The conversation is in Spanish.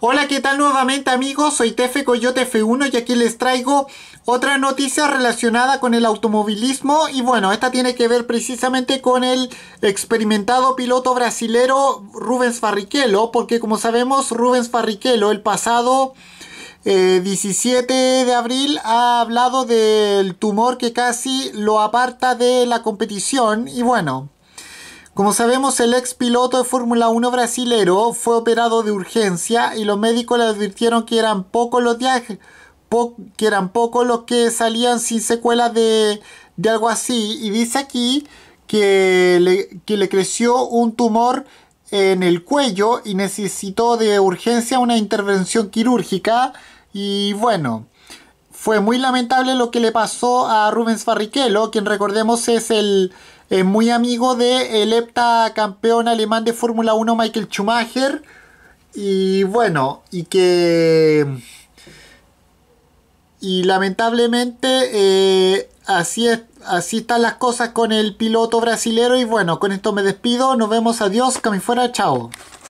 Hola, ¿qué tal nuevamente amigos? Soy Tefe Coyote F1 y aquí les traigo otra noticia relacionada con el automovilismo y bueno, esta tiene que ver precisamente con el experimentado piloto brasilero Rubens Barrichello, porque como sabemos Rubens Barrichello el pasado 17 eh, de abril ha hablado del tumor que casi lo aparta de la competición y bueno, como sabemos, el ex piloto de Fórmula 1 brasilero fue operado de urgencia y los médicos le advirtieron que eran pocos los que eran pocos los que salían sin secuelas de, algo así. Y dice aquí que le, que le creció un tumor en el cuello y necesitó de urgencia una intervención quirúrgica. Y bueno, fue muy lamentable lo que le pasó a Rubens Barrichello, quien recordemos es el es muy amigo de el campeón alemán de Fórmula 1 Michael Schumacher. Y bueno, y que... Y lamentablemente eh, así, es, así están las cosas con el piloto brasilero. Y bueno, con esto me despido. Nos vemos. Adiós. Cami fuera. Chao.